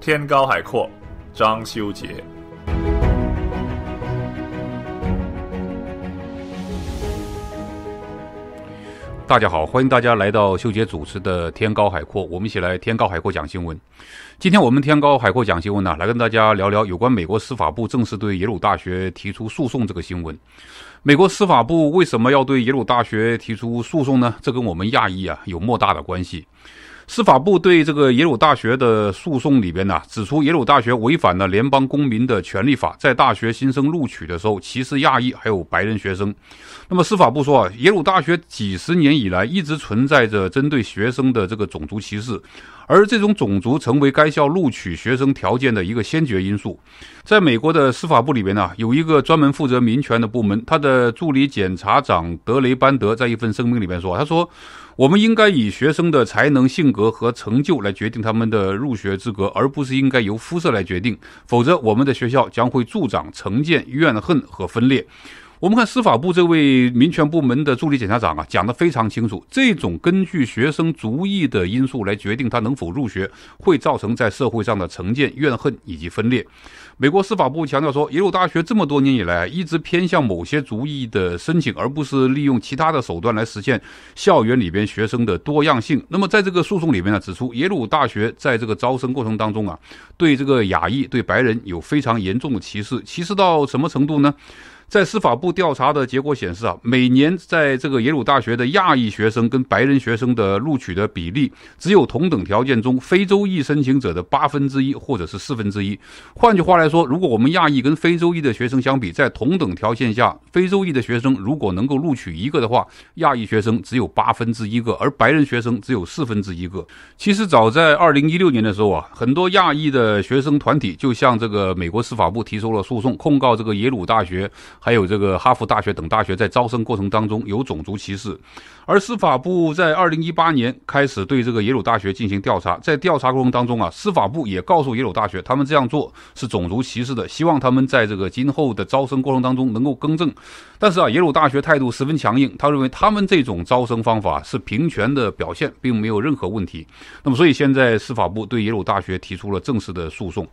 天高海阔，张修杰。大家好，欢迎大家来到秀杰主持的《天高海阔》，我们一起来《天高海阔》讲新闻。今天我们《天高海阔》讲新闻呢，来跟大家聊聊有关美国司法部正式对耶鲁大学提出诉讼这个新闻。美国司法部为什么要对耶鲁大学提出诉讼呢？这跟我们亚裔啊有莫大的关系。司法部对这个耶鲁大学的诉讼里边呢，指出耶鲁大学违反了联邦公民的权利法，在大学新生录取的时候歧视亚裔还有白人学生。那么司法部说啊，耶鲁大学几十年以来一直存在着针对学生的这个种族歧视，而这种种族成为该校录取学生条件的一个先决因素。在美国的司法部里边呢，有一个专门负责民权的部门，他的助理检察长德雷班德在一份声明里边说，他说。我们应该以学生的才能、性格和成就来决定他们的入学资格，而不是应该由肤色来决定。否则，我们的学校将会助长成见、怨恨和分裂。我们看司法部这位民权部门的助理检察长啊，讲的非常清楚：这种根据学生族裔的因素来决定他能否入学，会造成在社会上的成见、怨恨以及分裂。美国司法部强调说，耶鲁大学这么多年以来一直偏向某些族裔的申请，而不是利用其他的手段来实现校园里边学生的多样性。那么，在这个诉讼里面呢，指出耶鲁大学在这个招生过程当中啊，对这个亚裔、对白人有非常严重的歧视，歧视到什么程度呢？在司法部调查的结果显示啊，每年在这个耶鲁大学的亚裔学生跟白人学生的录取的比例，只有同等条件中非洲裔申请者的八分之一或者是四分之一。换句话来说，如果我们亚裔跟非洲裔的学生相比，在同等条件下，非洲裔的学生如果能够录取一个的话，亚裔学生只有八分之一个，而白人学生只有四分之一个。其实早在二零一六年的时候啊，很多亚裔的学生团体就向这个美国司法部提出了诉讼，控告这个耶鲁大学。还有这个哈佛大学等大学在招生过程当中有种族歧视，而司法部在二零一八年开始对这个耶鲁大学进行调查，在调查过程当中啊，司法部也告诉耶鲁大学，他们这样做是种族歧视的，希望他们在这个今后的招生过程当中能够更正。但是啊，耶鲁大学态度十分强硬，他认为他们这种招生方法是平权的表现，并没有任何问题。那么，所以现在司法部对耶鲁大学提出了正式的诉讼。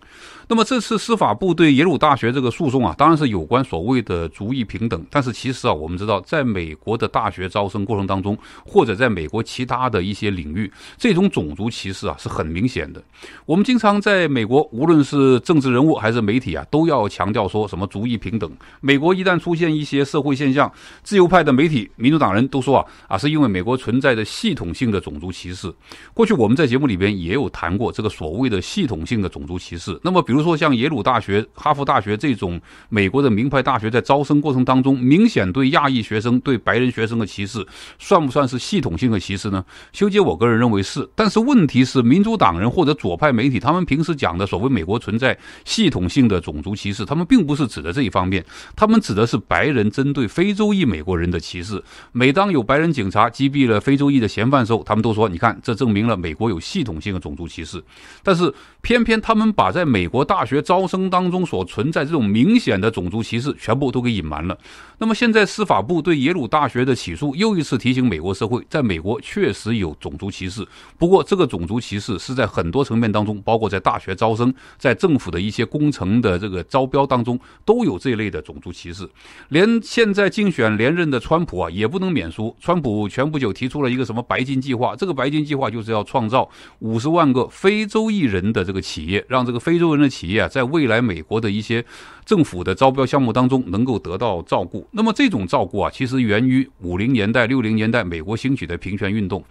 那么这次司法部对耶鲁大学这个诉讼啊，当然是有关所谓的。呃，足以平等，但是其实啊，我们知道，在美国的大学招生过程当中，或者在美国其他的一些领域，这种种族歧视啊是很明显的。我们经常在美国，无论是政治人物还是媒体啊，都要强调说什么足以平等。美国一旦出现一些社会现象，自由派的媒体、民主党人都说啊啊，是因为美国存在的系统性的种族歧视。过去我们在节目里边也有谈过这个所谓的系统性的种族歧视。那么，比如说像耶鲁大学、哈佛大学这种美国的名牌大学，在招生过程当中，明显对亚裔学生、对白人学生的歧视，算不算是系统性的歧视呢？修杰，我个人认为是。但是问题是，民主党人或者左派媒体，他们平时讲的所谓美国存在系统性的种族歧视，他们并不是指的这一方面，他们指的是白人针对非洲裔美国人的歧视。每当有白人警察击毙了非洲裔的嫌犯时候，他们都说：“你看，这证明了美国有系统性的种族歧视。”但是。偏偏他们把在美国大学招生当中所存在这种明显的种族歧视全部都给隐瞒了。那么现在司法部对耶鲁大学的起诉，又一次提醒美国社会，在美国确实有种族歧视。不过这个种族歧视是在很多层面当中，包括在大学招生、在政府的一些工程的这个招标当中，都有这一类的种族歧视。连现在竞选连任的川普啊，也不能免俗。川普前不久提出了一个什么“白金计划”，这个“白金计划”就是要创造五十万个非洲裔人的这。个企业让这个非洲人的企业啊，在未来美国的一些。政府的招标项目当中能够得到照顾，那么这种照顾啊，其实源于五零年代、六零年代美国兴起的平权运动。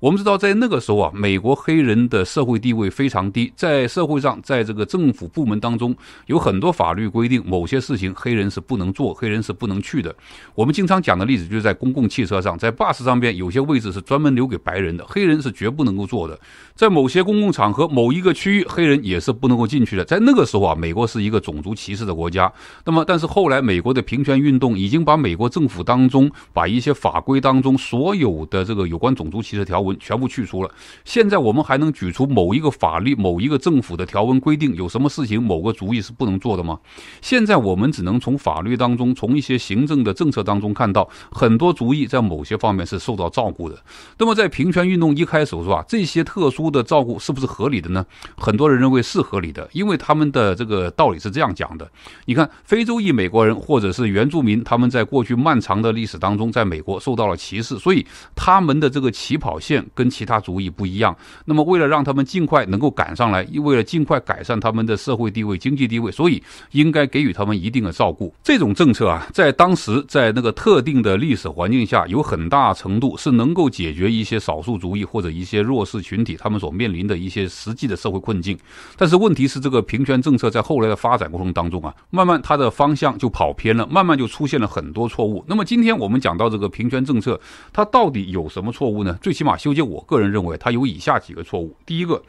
我们知道，在那个时候啊，美国黑人的社会地位非常低，在社会上，在这个政府部门当中，有很多法律规定某些事情黑人是不能做，黑人是不能去的。我们经常讲的例子就是在公共汽车上，在 bus 上边有些位置是专门留给白人的，黑人是绝不能够坐的。在某些公共场合、某一个区域，黑人也是不能够进去的。在那个时候啊，美国是一个种族歧视的国。国家，那么但是后来美国的平权运动已经把美国政府当中把一些法规当中所有的这个有关种族歧视条文全部去除了。现在我们还能举出某一个法律、某一个政府的条文规定有什么事情某个族裔是不能做的吗？现在我们只能从法律当中、从一些行政的政策当中看到很多族裔在某些方面是受到照顾的。那么在平权运动一开始说啊，这些特殊的照顾是不是合理的呢？很多人认为是合理的，因为他们的这个道理是这样讲的。你看，非洲裔美国人或者是原住民，他们在过去漫长的历史当中，在美国受到了歧视，所以他们的这个起跑线跟其他族裔不一样。那么，为了让他们尽快能够赶上来，为了尽快改善他们的社会地位、经济地位，所以应该给予他们一定的照顾。这种政策啊，在当时在那个特定的历史环境下，有很大程度是能够解决一些少数族裔或者一些弱势群体他们所面临的一些实际的社会困境。但是，问题是这个平权政策在后来的发展过程当中啊。慢慢，它的方向就跑偏了，慢慢就出现了很多错误。那么，今天我们讲到这个平权政策，它到底有什么错误呢？最起码，修建，我个人认为，它有以下几个错误。第一个。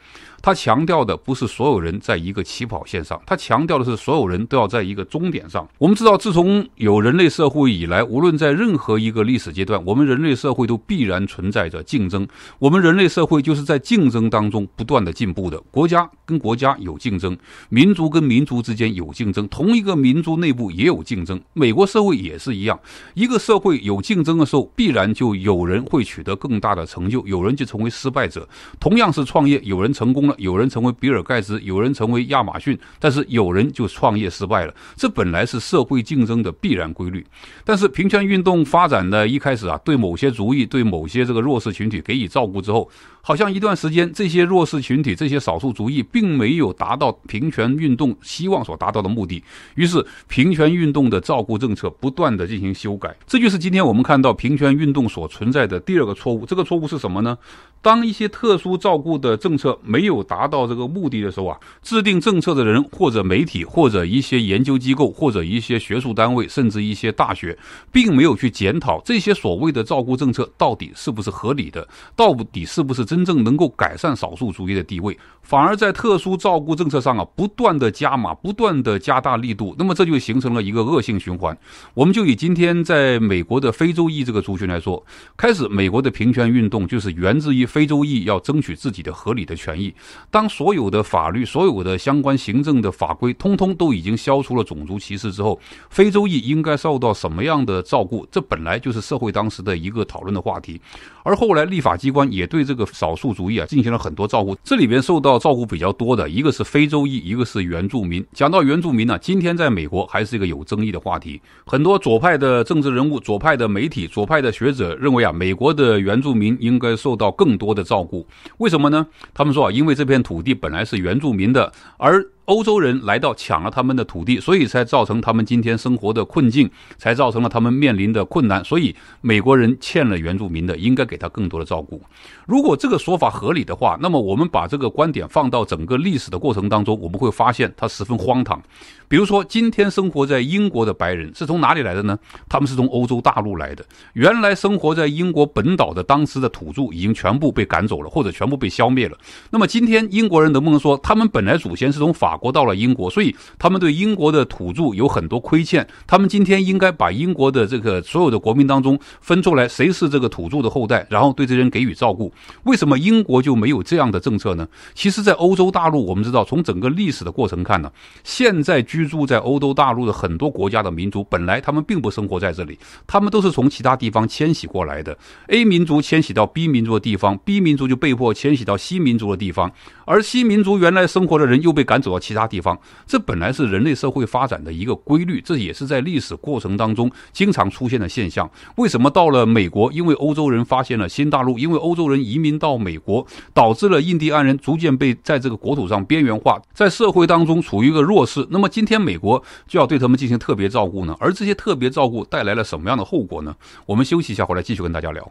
他强调的不是所有人在一个起跑线上，他强调的是所有人都要在一个终点上。我们知道，自从有人类社会以来，无论在任何一个历史阶段，我们人类社会都必然存在着竞争。我们人类社会就是在竞争当中不断的进步的。国家跟国家有竞争，民族跟民族之间有竞争，同一个民族内部也有竞争。美国社会也是一样，一个社会有竞争的时候，必然就有人会取得更大的成就，有人就成为失败者。同样是创业，有人成功了。有人成为比尔盖茨，有人成为亚马逊，但是有人就创业失败了。这本来是社会竞争的必然规律。但是平权运动发展的一开始啊，对某些族裔、对某些这个弱势群体给予照顾之后，好像一段时间这些弱势群体、这些少数族裔并没有达到平权运动希望所达到的目的。于是平权运动的照顾政策不断的进行修改。这就是今天我们看到平权运动所存在的第二个错误。这个错误是什么呢？当一些特殊照顾的政策没有达到这个目的的时候啊，制定政策的人或者媒体或者一些研究机构或者一些学术单位甚至一些大学，并没有去检讨这些所谓的照顾政策到底是不是合理的，到底是不是真正能够改善少数族裔的地位，反而在特殊照顾政策上啊不断的加码，不断的加大力度，那么这就形成了一个恶性循环。我们就以今天在美国的非洲裔这个族群来说，开始美国的平权运动就是源自于。非洲裔要争取自己的合理的权益。当所有的法律、所有的相关行政的法规通通都已经消除了种族歧视之后，非洲裔应该受到什么样的照顾？这本来就是社会当时的一个讨论的话题。而后来立法机关也对这个少数主义啊进行了很多照顾。这里边受到照顾比较多的一个是非洲裔，一个是原住民。讲到原住民呢，今天在美国还是一个有争议的话题。很多左派的政治人物、左派的媒体、左派的学者认为啊，美国的原住民应该受到更多。多的照顾，为什么呢？他们说，啊，因为这片土地本来是原住民的，而。欧洲人来到抢了他们的土地，所以才造成他们今天生活的困境，才造成了他们面临的困难。所以美国人欠了原住民的，应该给他更多的照顾。如果这个说法合理的话，那么我们把这个观点放到整个历史的过程当中，我们会发现它十分荒唐。比如说，今天生活在英国的白人是从哪里来的呢？他们是从欧洲大陆来的。原来生活在英国本岛的当时的土著已经全部被赶走了，或者全部被消灭了。那么今天英国人能不能说他们本来祖先是从法？法国到了英国，所以他们对英国的土著有很多亏欠。他们今天应该把英国的这个所有的国民当中分出来，谁是这个土著的后代，然后对这人给予照顾。为什么英国就没有这样的政策呢？其实，在欧洲大陆，我们知道，从整个历史的过程看呢，现在居住在欧洲大陆的很多国家的民族，本来他们并不生活在这里，他们都是从其他地方迁徙过来的。A 民族迁徙到 B 民族的地方，B 民族就被迫迁徙到新民族的地方，而新民族原来生活的人又被赶走。其他地方，这本来是人类社会发展的一个规律，这也是在历史过程当中经常出现的现象。为什么到了美国，因为欧洲人发现了新大陆，因为欧洲人移民到美国，导致了印第安人逐渐被在这个国土上边缘化，在社会当中处于一个弱势。那么今天美国就要对他们进行特别照顾呢？而这些特别照顾带来了什么样的后果呢？我们休息一下，回来继续跟大家聊。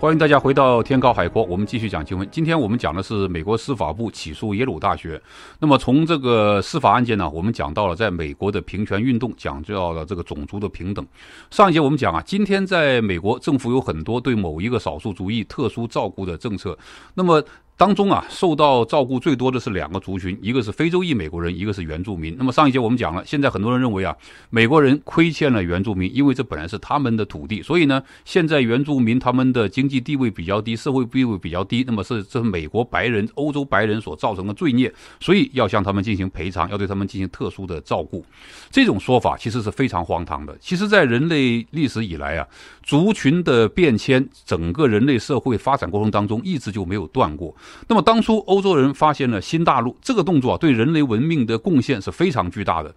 欢迎大家回到天高海阔，我们继续讲新闻。今天我们讲的是美国司法部起诉耶鲁大学。那么从这个司法案件呢，我们讲到了在美国的平权运动，讲到了这个种族的平等。上一节我们讲啊，今天在美国政府有很多对某一个少数族裔特殊照顾的政策。那么。当中啊，受到照顾最多的是两个族群，一个是非洲裔美国人，一个是原住民。那么上一节我们讲了，现在很多人认为啊，美国人亏欠了原住民，因为这本来是他们的土地。所以呢，现在原住民他们的经济地位比较低，社会地位比较低，那么是这是美国白人、欧洲白人所造成的罪孽，所以要向他们进行赔偿，要对他们进行特殊的照顾。这种说法其实是非常荒唐的。其实，在人类历史以来啊，族群的变迁，整个人类社会发展过程当中，一直就没有断过。那么，当初欧洲人发现了新大陆，这个动作对人类文明的贡献是非常巨大的。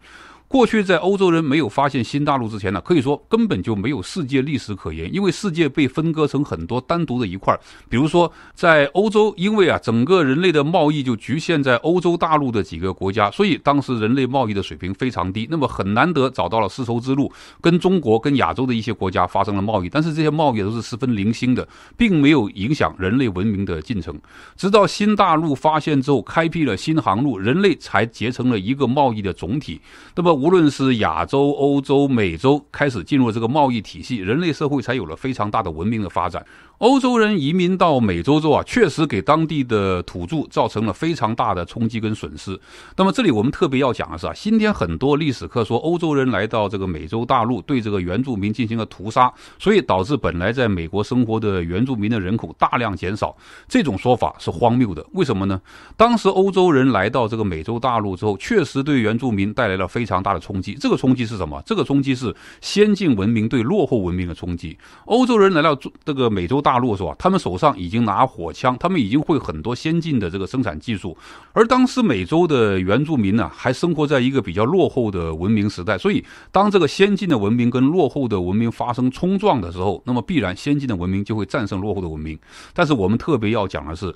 过去在欧洲人没有发现新大陆之前呢，可以说根本就没有世界历史可言，因为世界被分割成很多单独的一块儿。比如说在欧洲，因为啊整个人类的贸易就局限在欧洲大陆的几个国家，所以当时人类贸易的水平非常低，那么很难得找到了丝绸之路，跟中国跟亚洲的一些国家发生了贸易，但是这些贸易都是十分零星的，并没有影响人类文明的进程。直到新大陆发现之后，开辟了新航路，人类才结成了一个贸易的总体。那么无论是亚洲、欧洲、美洲开始进入这个贸易体系，人类社会才有了非常大的文明的发展。欧洲人移民到美洲之后啊，确实给当地的土著造成了非常大的冲击跟损失。那么这里我们特别要讲的是啊，今天很多历史课说欧洲人来到这个美洲大陆，对这个原住民进行了屠杀，所以导致本来在美国生活的原住民的人口大量减少。这种说法是荒谬的。为什么呢？当时欧洲人来到这个美洲大陆之后，确实对原住民带来了非常大的冲击。这个冲击是什么？这个冲击是先进文明对落后文明的冲击。欧洲人来到这个美洲。大陆是吧？他们手上已经拿火枪，他们已经会很多先进的这个生产技术，而当时美洲的原住民呢，还生活在一个比较落后的文明时代。所以，当这个先进的文明跟落后的文明发生冲撞的时候，那么必然先进的文明就会战胜落后的文明。但是，我们特别要讲的是。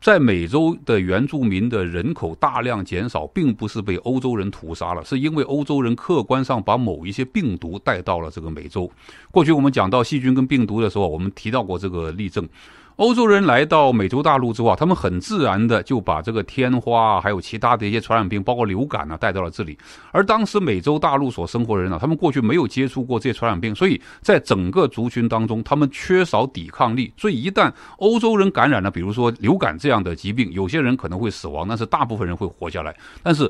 在美洲的原住民的人口大量减少，并不是被欧洲人屠杀了，是因为欧洲人客观上把某一些病毒带到了这个美洲。过去我们讲到细菌跟病毒的时候，我们提到过这个例证。欧洲人来到美洲大陆之后啊，他们很自然的就把这个天花，还有其他的一些传染病，包括流感呢，带到了这里。而当时美洲大陆所生活的人啊，他们过去没有接触过这些传染病，所以在整个族群当中，他们缺少抵抗力。所以一旦欧洲人感染了，比如说流感这样的疾病，有些人可能会死亡，但是大部分人会活下来。但是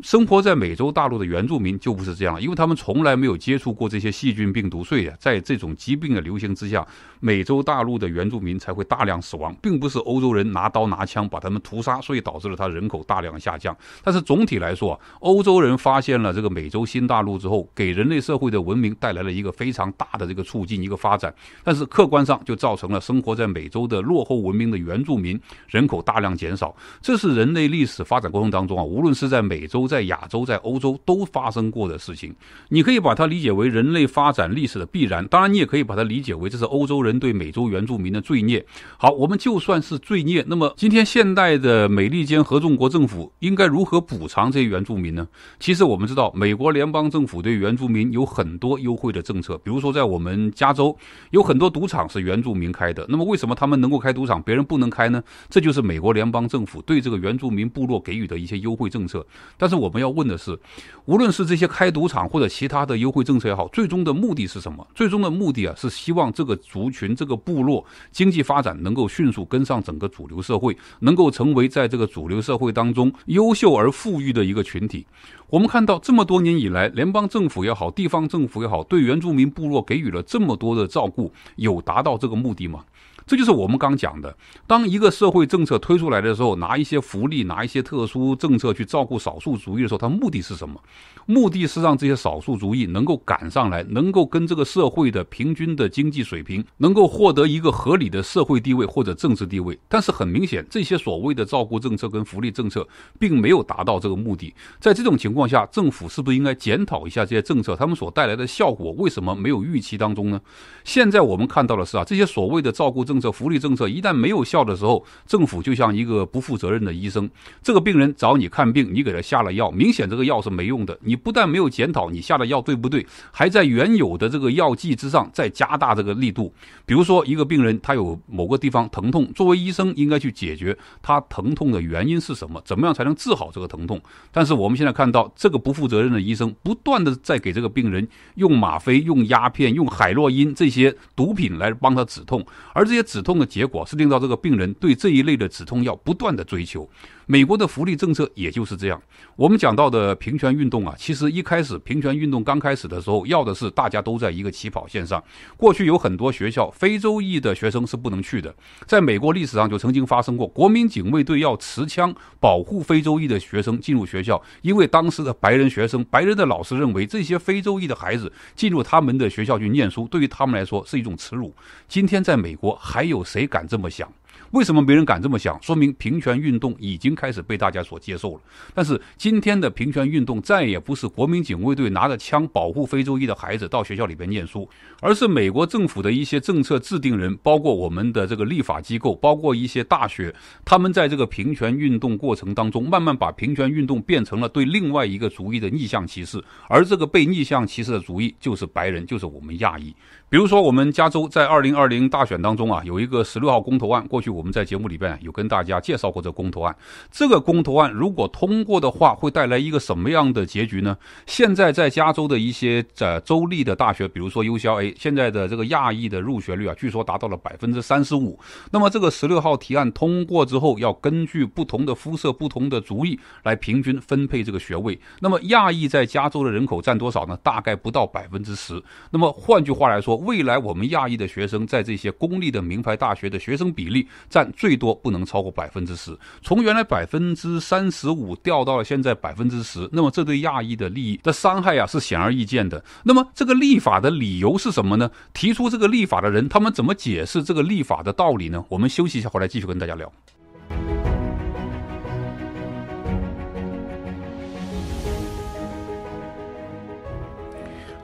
生活在美洲大陆的原住民就不是这样了，因为他们从来没有接触过这些细菌、病毒，所以，在这种疾病的流行之下，美洲大陆的原住民才会大量死亡，并不是欧洲人拿刀拿枪把他们屠杀，所以导致了他人口大量下降。但是总体来说，欧洲人发现了这个美洲新大陆之后，给人类社会的文明带来了一个非常大的这个促进、一个发展。但是客观上就造成了生活在美洲的落后文明的原住民人口大量减少。这是人类历史发展过程当中啊，无论是在美洲。都在亚洲，在欧洲都发生过的事情，你可以把它理解为人类发展历史的必然。当然，你也可以把它理解为这是欧洲人对美洲原住民的罪孽。好，我们就算是罪孽。那么，今天现代的美利坚合众国政府应该如何补偿这些原住民呢？其实我们知道，美国联邦政府对原住民有很多优惠的政策，比如说在我们加州有很多赌场是原住民开的。那么，为什么他们能够开赌场，别人不能开呢？这就是美国联邦政府对这个原住民部落给予的一些优惠政策。但是，是，我们要问的是，无论是这些开赌场或者其他的优惠政策也好，最终的目的是什么？最终的目的啊，是希望这个族群、这个部落经济发展能够迅速跟上整个主流社会，能够成为在这个主流社会当中优秀而富裕的一个群体。我们看到这么多年以来，联邦政府也好，地方政府也好，对原住民部落给予了这么多的照顾，有达到这个目的吗？这就是我们刚讲的，当一个社会政策推出来的时候，拿一些福利，拿一些特殊政策去照顾少数族裔的时候，它目的是什么？目的是让这些少数族裔能够赶上来，能够跟这个社会的平均的经济水平，能够获得一个合理的社会地位或者政治地位。但是很明显，这些所谓的照顾政策跟福利政策并没有达到这个目的。在这种情况下，政府是不是应该检讨一下这些政策，他们所带来的效果为什么没有预期当中呢？现在我们看到的是啊，这些所谓的照顾政政策福利政策一旦没有效的时候，政府就像一个不负责任的医生。这个病人找你看病，你给他下了药，明显这个药是没用的。你不但没有检讨你下的药对不对，还在原有的这个药剂之上再加大这个力度。比如说，一个病人他有某个地方疼痛，作为医生应该去解决他疼痛的原因是什么，怎么样才能治好这个疼痛。但是我们现在看到这个不负责任的医生，不断的在给这个病人用吗啡、用鸦片、用海洛因这些毒品来帮他止痛，而这些。止痛的结果是令到这个病人对这一类的止痛药不断的追求。美国的福利政策也就是这样。我们讲到的平权运动啊，其实一开始平权运动刚开始的时候，要的是大家都在一个起跑线上。过去有很多学校，非洲裔的学生是不能去的。在美国历史上就曾经发生过，国民警卫队要持枪保护非洲裔的学生进入学校，因为当时的白人学生、白人的老师认为这些非洲裔的孩子进入他们的学校去念书，对于他们来说是一种耻辱。今天在美国还有谁敢这么想？为什么没人敢这么想？说明平权运动已经开始被大家所接受了。但是今天的平权运动再也不是国民警卫队拿着枪保护非洲裔的孩子到学校里边念书，而是美国政府的一些政策制定人，包括我们的这个立法机构，包括一些大学，他们在这个平权运动过程当中，慢慢把平权运动变成了对另外一个族裔的逆向歧视。而这个被逆向歧视的族裔就是白人，就是我们亚裔。比如说，我们加州在二零二零大选当中啊，有一个十六号公投案。过去我们在节目里边有跟大家介绍过这公投案。这个公投案如果通过的话，会带来一个什么样的结局呢？现在在加州的一些呃州立的大学，比如说 UCLA，现在的这个亚裔的入学率啊，据说达到了百分之三十五。那么这个十六号提案通过之后，要根据不同的肤色、不同的族裔来平均分配这个学位。那么亚裔在加州的人口占多少呢？大概不到百分之十。那么换句话来说，未来我们亚裔的学生在这些公立的名牌大学的学生比例占最多不能超过百分之十，从原来百分之三十五掉到了现在百分之十，那么这对亚裔的利益的伤害啊是显而易见的。那么这个立法的理由是什么呢？提出这个立法的人他们怎么解释这个立法的道理呢？我们休息一下，回来继续跟大家聊。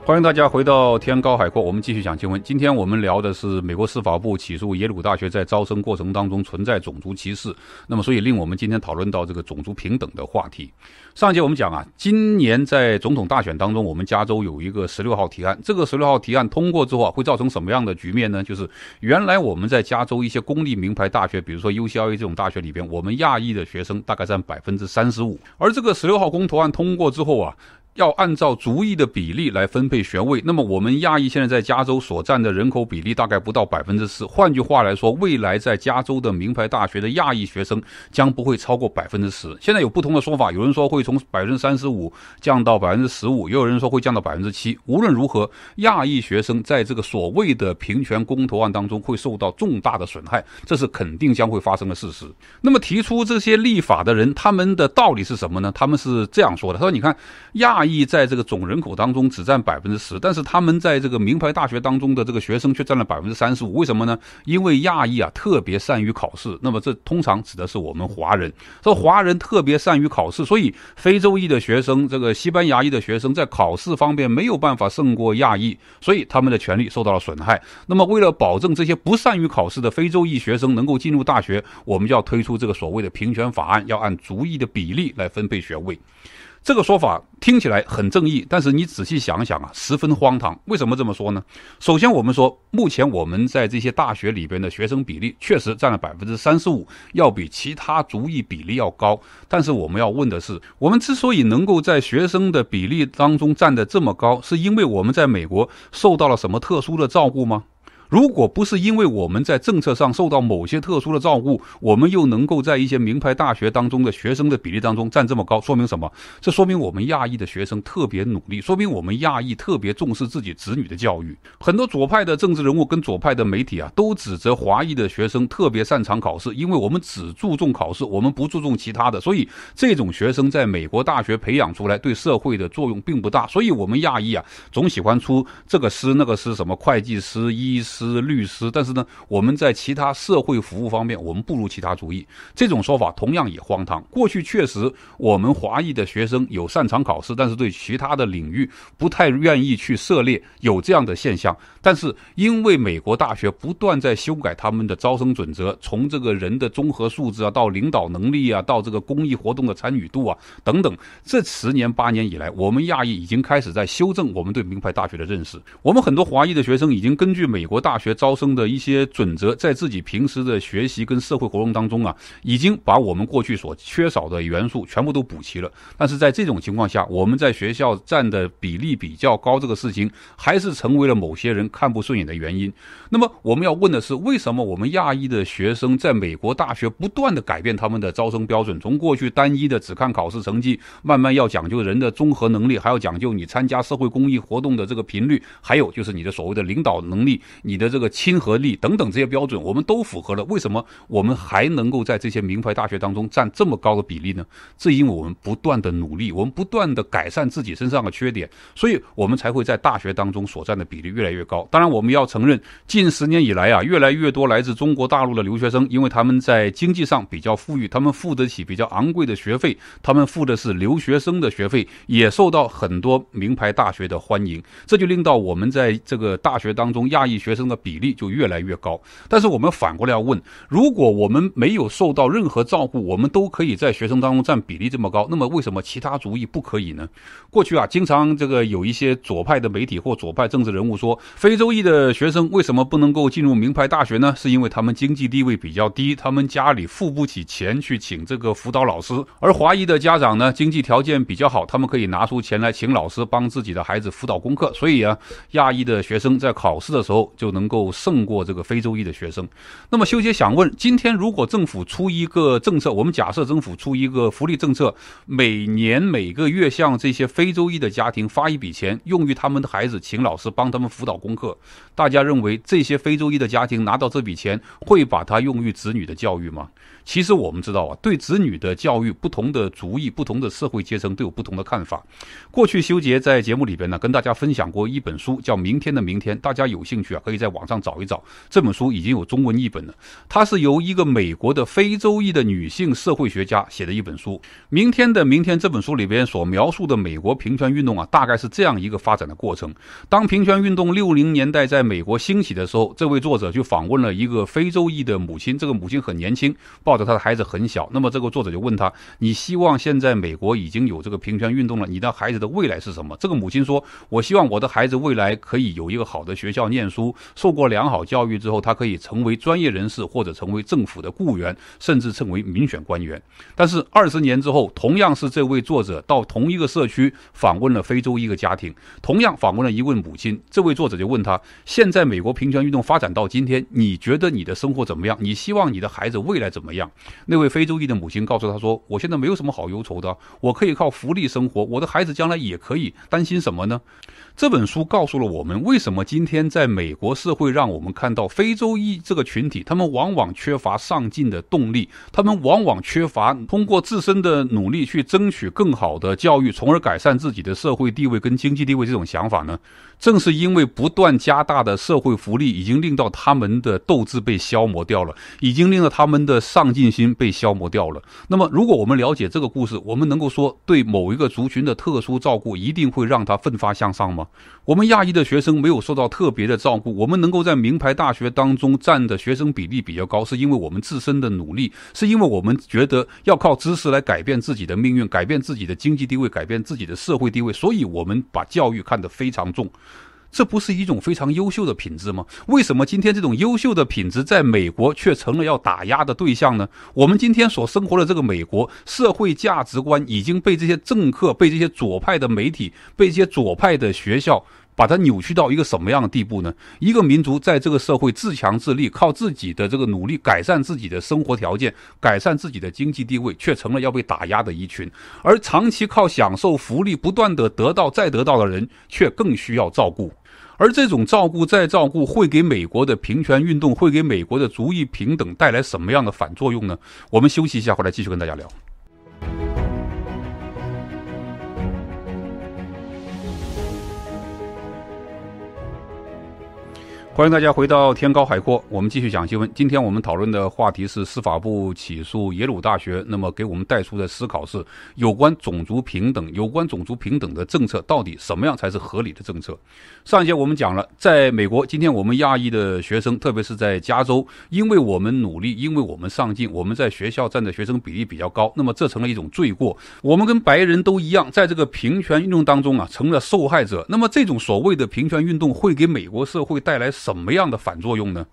欢迎大家回到天高海阔，我们继续讲新闻。今天我们聊的是美国司法部起诉耶鲁大学在招生过程当中存在种族歧视，那么所以令我们今天讨论到这个种族平等的话题。上节我们讲啊，今年在总统大选当中，我们加州有一个十六号提案，这个十六号提案通过之后啊，会造成什么样的局面呢？就是原来我们在加州一些公立名牌大学，比如说 UCLA 这种大学里边，我们亚裔的学生大概占百分之三十五，而这个十六号公投案通过之后啊。要按照族裔的比例来分配学位，那么我们亚裔现在在加州所占的人口比例大概不到百分之四。换句话来说，未来在加州的名牌大学的亚裔学生将不会超过百分之十。现在有不同的说法，有人说会从百分之三十五降到百分之十五，也有人说会降到百分之七。无论如何，亚裔学生在这个所谓的平权公投案当中会受到重大的损害，这是肯定将会发生的事实。那么提出这些立法的人，他们的道理是什么呢？他们是这样说的：“他说，你看亚。”亚裔在这个总人口当中只占百分之十，但是他们在这个名牌大学当中的这个学生却占了百分之三十五。为什么呢？因为亚裔啊特别善于考试。那么这通常指的是我们华人。说华人特别善于考试，所以非洲裔的学生、这个西班牙裔的学生在考试方面没有办法胜过亚裔，所以他们的权利受到了损害。那么为了保证这些不善于考试的非洲裔学生能够进入大学，我们就要推出这个所谓的平权法案，要按族裔的比例来分配学位。这个说法听起来很正义，但是你仔细想想啊，十分荒唐。为什么这么说呢？首先，我们说目前我们在这些大学里边的学生比例确实占了百分之三十五，要比其他族裔比例要高。但是我们要问的是，我们之所以能够在学生的比例当中占的这么高，是因为我们在美国受到了什么特殊的照顾吗？如果不是因为我们在政策上受到某些特殊的照顾，我们又能够在一些名牌大学当中的学生的比例当中占这么高，说明什么？这说明我们亚裔的学生特别努力，说明我们亚裔特别重视自己子女的教育。很多左派的政治人物跟左派的媒体啊，都指责华裔的学生特别擅长考试，因为我们只注重考试，我们不注重其他的，所以这种学生在美国大学培养出来对社会的作用并不大。所以，我们亚裔啊，总喜欢出这个师那个师，什么会计师、医师。是律师，但是呢，我们在其他社会服务方面，我们不如其他族裔。这种说法同样也荒唐。过去确实，我们华裔的学生有擅长考试，但是对其他的领域不太愿意去涉猎，有这样的现象。但是因为美国大学不断在修改他们的招生准则，从这个人的综合素质啊，到领导能力啊，到这个公益活动的参与度啊，等等，这十年八年以来，我们亚裔已经开始在修正我们对名牌大学的认识。我们很多华裔的学生已经根据美国大。大学招生的一些准则，在自己平时的学习跟社会活动当中啊，已经把我们过去所缺少的元素全部都补齐了。但是在这种情况下，我们在学校占的比例比较高，这个事情还是成为了某些人看不顺眼的原因。那么我们要问的是，为什么我们亚裔的学生在美国大学不断的改变他们的招生标准？从过去单一的只看考试成绩，慢慢要讲究人的综合能力，还要讲究你参加社会公益活动的这个频率，还有就是你的所谓的领导能力，你。的这个亲和力等等这些标准，我们都符合了。为什么我们还能够在这些名牌大学当中占这么高的比例呢？这因为我们不断的努力，我们不断的改善自己身上的缺点，所以我们才会在大学当中所占的比例越来越高。当然，我们要承认，近十年以来啊，越来越多来自中国大陆的留学生，因为他们在经济上比较富裕，他们付得起比较昂贵的学费，他们付的是留学生的学费，也受到很多名牌大学的欢迎。这就令到我们在这个大学当中，亚裔学生。的比例就越来越高，但是我们反过来要问：如果我们没有受到任何照顾，我们都可以在学生当中占比例这么高，那么为什么其他族裔不可以呢？过去啊，经常这个有一些左派的媒体或左派政治人物说，非洲裔的学生为什么不能够进入名牌大学呢？是因为他们经济地位比较低，他们家里付不起钱去请这个辅导老师，而华裔的家长呢，经济条件比较好，他们可以拿出钱来请老师帮自己的孩子辅导功课，所以啊，亚裔的学生在考试的时候就能。能够胜过这个非洲裔的学生。那么，修杰想问：今天如果政府出一个政策，我们假设政府出一个福利政策，每年每个月向这些非洲裔的家庭发一笔钱，用于他们的孩子请老师帮他们辅导功课，大家认为这些非洲裔的家庭拿到这笔钱，会把它用于子女的教育吗？其实我们知道啊，对子女的教育，不同的族裔、不同的社会阶层都有不同的看法。过去，修杰在节目里边呢，跟大家分享过一本书，叫《明天的明天》。大家有兴趣啊，可以在网上找一找这本书，已经有中文译本了。它是由一个美国的非洲裔的女性社会学家写的一本书，《明天的明天》这本书里边所描述的美国平权运动啊，大概是这样一个发展的过程。当平权运动六零年代在美国兴起的时候，这位作者就访问了一个非洲裔的母亲，这个母亲很年轻，报。说他的孩子很小，那么这个作者就问他：“你希望现在美国已经有这个平权运动了？你的孩子的未来是什么？”这个母亲说：“我希望我的孩子未来可以有一个好的学校念书，受过良好教育之后，他可以成为专业人士，或者成为政府的雇员，甚至成为民选官员。”但是二十年之后，同样是这位作者到同一个社区访问了非洲一个家庭，同样访问了一位母亲，这位作者就问他：“现在美国平权运动发展到今天，你觉得你的生活怎么样？你希望你的孩子未来怎么样？”那位非洲裔的母亲告诉他说：“我现在没有什么好忧愁的，我可以靠福利生活，我的孩子将来也可以，担心什么呢？”这本书告诉了我们，为什么今天在美国社会，让我们看到非洲裔这个群体，他们往往缺乏上进的动力，他们往往缺乏通过自身的努力去争取更好的教育，从而改善自己的社会地位跟经济地位这种想法呢？正是因为不断加大的社会福利，已经令到他们的斗志被消磨掉了，已经令到他们的上进心被消磨掉了。那么，如果我们了解这个故事，我们能够说，对某一个族群的特殊照顾，一定会让他奋发向上吗？我们亚裔的学生没有受到特别的照顾，我们能够在名牌大学当中占的学生比例比较高，是因为我们自身的努力，是因为我们觉得要靠知识来改变自己的命运，改变自己的经济地位，改变自己的社会地位，所以我们把教育看得非常重。这不是一种非常优秀的品质吗？为什么今天这种优秀的品质在美国却成了要打压的对象呢？我们今天所生活的这个美国，社会价值观已经被这些政客、被这些左派的媒体、被这些左派的学校，把它扭曲到一个什么样的地步呢？一个民族在这个社会自强自立，靠自己的这个努力改善自己的生活条件、改善自己的经济地位，却成了要被打压的一群；而长期靠享受福利、不断的得到再得到的人，却更需要照顾。而这种照顾再照顾，会给美国的平权运动，会给美国的族裔平等带来什么样的反作用呢？我们休息一下，回来继续跟大家聊。欢迎大家回到天高海阔，我们继续讲新闻。今天我们讨论的话题是司法部起诉耶鲁大学。那么给我们带出的思考是：有关种族平等，有关种族平等的政策到底什么样才是合理的政策？上一节我们讲了，在美国，今天我们亚裔的学生，特别是在加州，因为我们努力，因为我们上进，我们在学校占的学生比例比较高。那么这成了一种罪过。我们跟白人都一样，在这个平权运动当中啊，成了受害者。那么这种所谓的平权运动会给美国社会带来怎么样的反作用呢？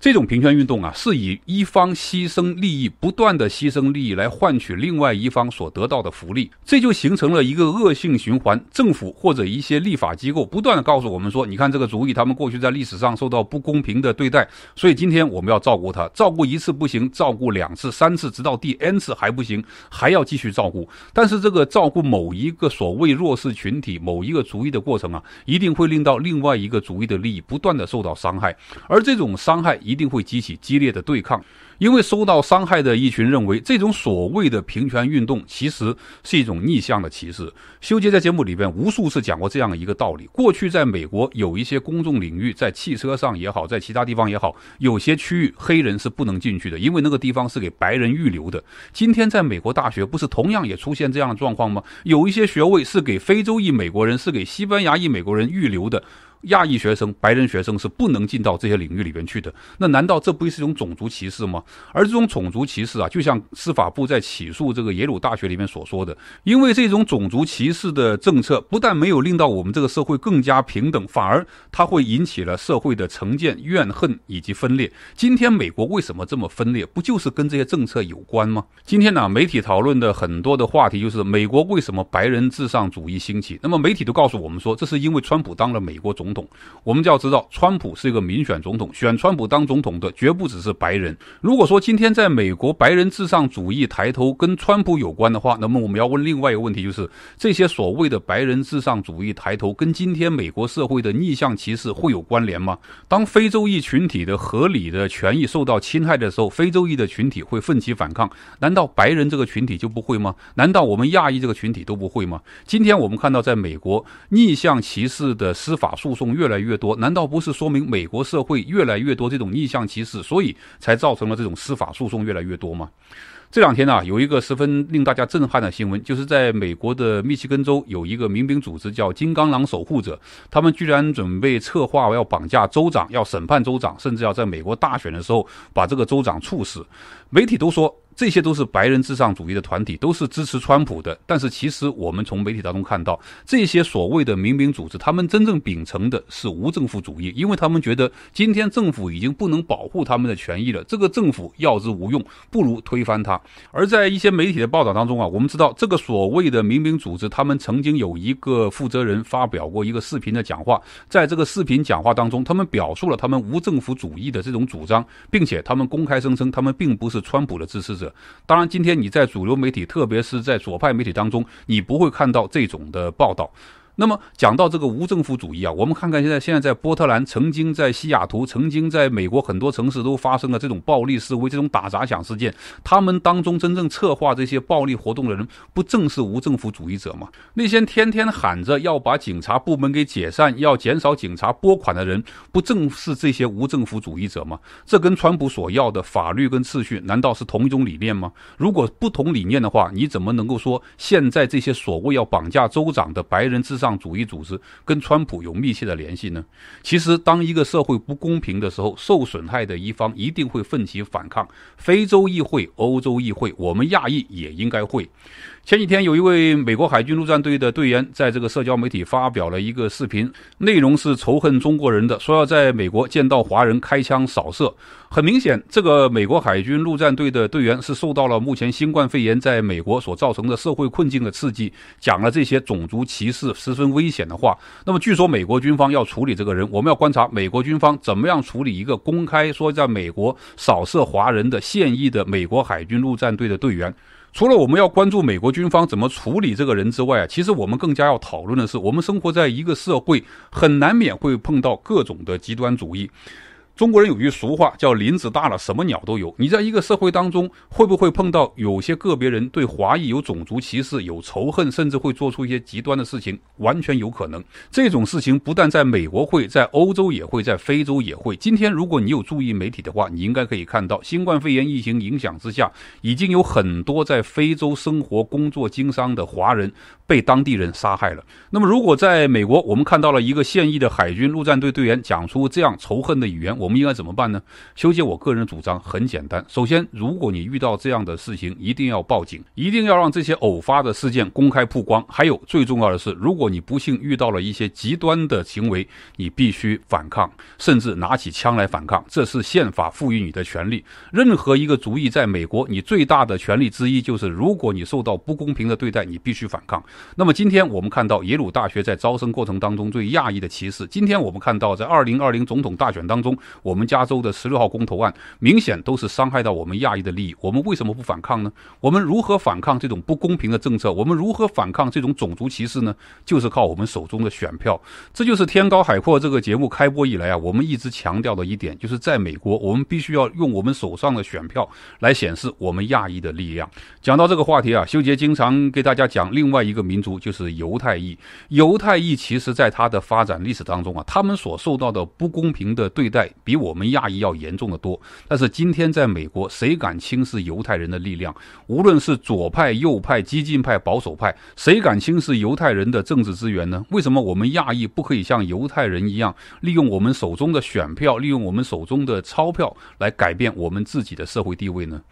这种平权运动啊，是以一方牺牲利益，不断的牺牲利益来换取另外一方所得到的福利，这就形成了一个恶性循环。政府或者一些立法机构不断的告诉我们说：“你看这个主意，他们过去在历史上受到不公平的对待，所以今天我们要照顾他。照顾一次不行，照顾两次、三次，直到第 n 次还不行，还要继续照顾。但是这个照顾某一个所谓弱势群体、某一个主义的过程啊，一定会令到另外一个主义的利益不断的受到伤害，而这种伤害。”一定会激起激烈的对抗，因为受到伤害的一群认为这种所谓的平权运动其实是一种逆向的歧视。修杰在节目里边无数次讲过这样一个道理：过去在美国有一些公众领域，在汽车上也好，在其他地方也好，有些区域黑人是不能进去的，因为那个地方是给白人预留的。今天在美国大学不是同样也出现这样的状况吗？有一些学位是给非洲裔美国人，是给西班牙裔美国人预留的。亚裔学生、白人学生是不能进到这些领域里边去的。那难道这不是一种种族歧视吗？而这种种族歧视啊，就像司法部在起诉这个耶鲁大学里面所说的，因为这种种族歧视的政策，不但没有令到我们这个社会更加平等，反而它会引起了社会的成见、怨恨以及分裂。今天美国为什么这么分裂？不就是跟这些政策有关吗？今天呢，媒体讨论的很多的话题就是美国为什么白人至上主义兴起。那么媒体都告诉我们说，这是因为川普当了美国总统。我们就要知道，川普是一个民选总统，选川普当总统的绝不只是白人。如果说今天在美国白人至上主义抬头跟川普有关的话，那么我们要问另外一个问题，就是这些所谓的白人至上主义抬头跟今天美国社会的逆向歧视会有关联吗？当非洲裔群体的合理的权益受到侵害的时候，非洲裔的群体会奋起反抗，难道白人这个群体就不会吗？难道我们亚裔这个群体都不会吗？今天我们看到，在美国逆向歧视的司法诉。诉讼越来越多，难道不是说明美国社会越来越多这种逆向歧视，所以才造成了这种司法诉讼越来越多吗？这两天呢，有一个十分令大家震撼的新闻，就是在美国的密西根州有一个民兵组织叫“金刚狼守护者”，他们居然准备策划要绑架州长，要审判州长，甚至要在美国大选的时候把这个州长处死。媒体都说。这些都是白人至上主义的团体，都是支持川普的。但是，其实我们从媒体当中看到，这些所谓的民兵组织，他们真正秉承的是无政府主义，因为他们觉得今天政府已经不能保护他们的权益了。这个政府要之无用，不如推翻它。而在一些媒体的报道当中啊，我们知道这个所谓的民兵组织，他们曾经有一个负责人发表过一个视频的讲话，在这个视频讲话当中，他们表述了他们无政府主义的这种主张，并且他们公开声称，他们并不是川普的支持者。当然，今天你在主流媒体，特别是在左派媒体当中，你不会看到这种的报道。那么讲到这个无政府主义啊，我们看看现在现在在波特兰、曾经在西雅图、曾经在美国很多城市都发生了这种暴力示威、这种打砸抢事件，他们当中真正策划这些暴力活动的人，不正是无政府主义者吗？那些天天喊着要把警察部门给解散、要减少警察拨款的人，不正是这些无政府主义者吗？这跟川普所要的法律跟秩序，难道是同一种理念吗？如果不同理念的话，你怎么能够说现在这些所谓要绑架州长的白人至上？上主义组织跟川普有密切的联系呢。其实，当一个社会不公平的时候，受损害的一方一定会奋起反抗。非洲议会、欧洲议会，我们亚裔也应该会。前几天，有一位美国海军陆战队的队员在这个社交媒体发表了一个视频，内容是仇恨中国人的，说要在美国见到华人开枪扫射。很明显，这个美国海军陆战队的队员是受到了目前新冠肺炎在美国所造成的社会困境的刺激，讲了这些种族歧视十分危险的话。那么，据说美国军方要处理这个人，我们要观察美国军方怎么样处理一个公开说在美国扫射华人的现役的美国海军陆战队的队员。除了我们要关注美国军方怎么处理这个人之外，其实我们更加要讨论的是，我们生活在一个社会，很难免会碰到各种的极端主义。中国人有句俗话叫“林子大了，什么鸟都有”。你在一个社会当中，会不会碰到有些个别人对华裔有种族歧视、有仇恨，甚至会做出一些极端的事情？完全有可能。这种事情不但在美国会在欧洲也会，在非洲也会。今天，如果你有注意媒体的话，你应该可以看到，新冠肺炎疫情影响之下，已经有很多在非洲生活、工作、经商的华人被当地人杀害了。那么，如果在美国，我们看到了一个现役的海军陆战队队员讲出这样仇恨的语言，我。我们应该怎么办呢？修杰，我个人主张很简单。首先，如果你遇到这样的事情，一定要报警，一定要让这些偶发的事件公开曝光。还有最重要的是，如果你不幸遇到了一些极端的行为，你必须反抗，甚至拿起枪来反抗，这是宪法赋予你的权利。任何一个族裔在美国，你最大的权利之一就是，如果你受到不公平的对待，你必须反抗。那么今天我们看到耶鲁大学在招生过程当中最亚裔的歧视，今天我们看到在二零二零总统大选当中。我们加州的十六号公投案明显都是伤害到我们亚裔的利益，我们为什么不反抗呢？我们如何反抗这种不公平的政策？我们如何反抗这种种族歧视呢？就是靠我们手中的选票。这就是《天高海阔》这个节目开播以来啊，我们一直强调的一点，就是在美国，我们必须要用我们手上的选票来显示我们亚裔的力量。讲到这个话题啊，修杰经常给大家讲另外一个民族，就是犹太裔。犹太裔其实在他的发展历史当中啊，他们所受到的不公平的对待。比我们亚裔要严重的多。但是今天在美国，谁敢轻视犹太人的力量？无论是左派、右派、激进派、保守派，谁敢轻视犹太人的政治资源呢？为什么我们亚裔不可以像犹太人一样，利用我们手中的选票，利用我们手中的钞票，来改变我们自己的社会地位呢？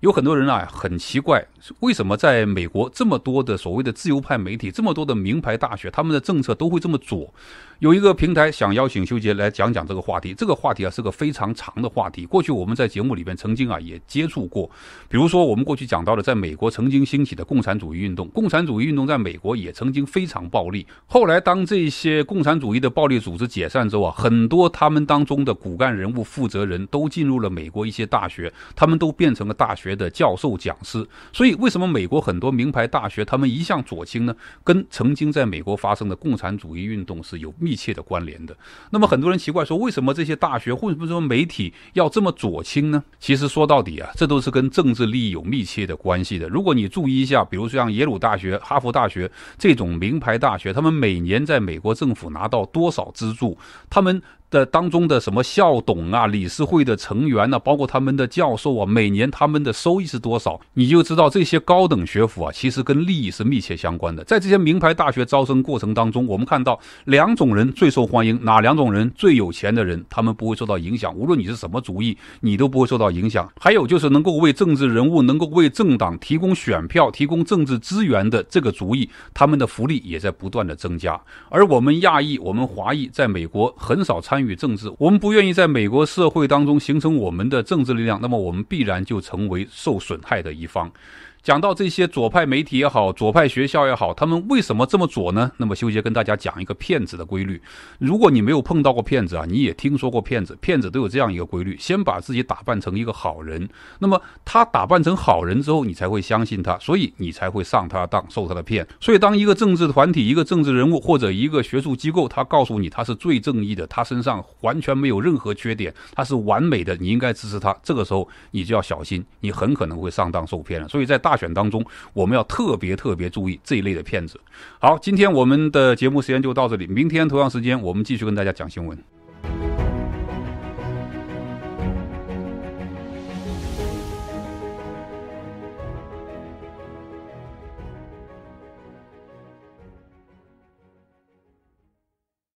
有很多人啊很奇怪，为什么在美国这么多的所谓的自由派媒体，这么多的名牌大学，他们的政策都会这么左？有一个平台想邀请修杰来讲讲这个话题。这个话题啊是个非常长的话题。过去我们在节目里面曾经啊也接触过，比如说我们过去讲到了在美国曾经兴起的共产主义运动，共产主义运动在美国也曾经非常暴力。后来当这些共产主义的暴力组织解散之后，啊，很多他们当中的骨干人物、负责人都进入了美国一些大学，他们都变成了大学。学的教授讲师，所以为什么美国很多名牌大学他们一向左倾呢？跟曾经在美国发生的共产主义运动是有密切的关联的。那么很多人奇怪说，为什么这些大学，为什么说媒体要这么左倾呢？其实说到底啊，这都是跟政治利益有密切的关系的。如果你注意一下，比如说像耶鲁大学、哈佛大学这种名牌大学，他们每年在美国政府拿到多少资助，他们。的当中的什么校董啊、理事会的成员呢，包括他们的教授啊，每年他们的收益是多少，你就知道这些高等学府啊，其实跟利益是密切相关的。在这些名牌大学招生过程当中，我们看到两种人最受欢迎，哪两种人最有钱的人，他们不会受到影响。无论你是什么主意，你都不会受到影响。还有就是能够为政治人物、能够为政党提供选票、提供政治资源的这个主意，他们的福利也在不断的增加。而我们亚裔、我们华裔在美国很少参。参与政治，我们不愿意在美国社会当中形成我们的政治力量，那么我们必然就成为受损害的一方。讲到这些左派媒体也好，左派学校也好，他们为什么这么左呢？那么修杰跟大家讲一个骗子的规律：如果你没有碰到过骗子啊，你也听说过骗子。骗子都有这样一个规律，先把自己打扮成一个好人。那么他打扮成好人之后，你才会相信他，所以你才会上他当，受他的骗。所以，当一个政治团体、一个政治人物或者一个学术机构，他告诉你他是最正义的，他身上完全没有任何缺点，他是完美的，你应该支持他。这个时候，你就要小心，你很可能会上当受骗了。所以在大。选当中，我们要特别特别注意这一类的骗子。好，今天我们的节目时间就到这里，明天同样时间我们继续跟大家讲新闻。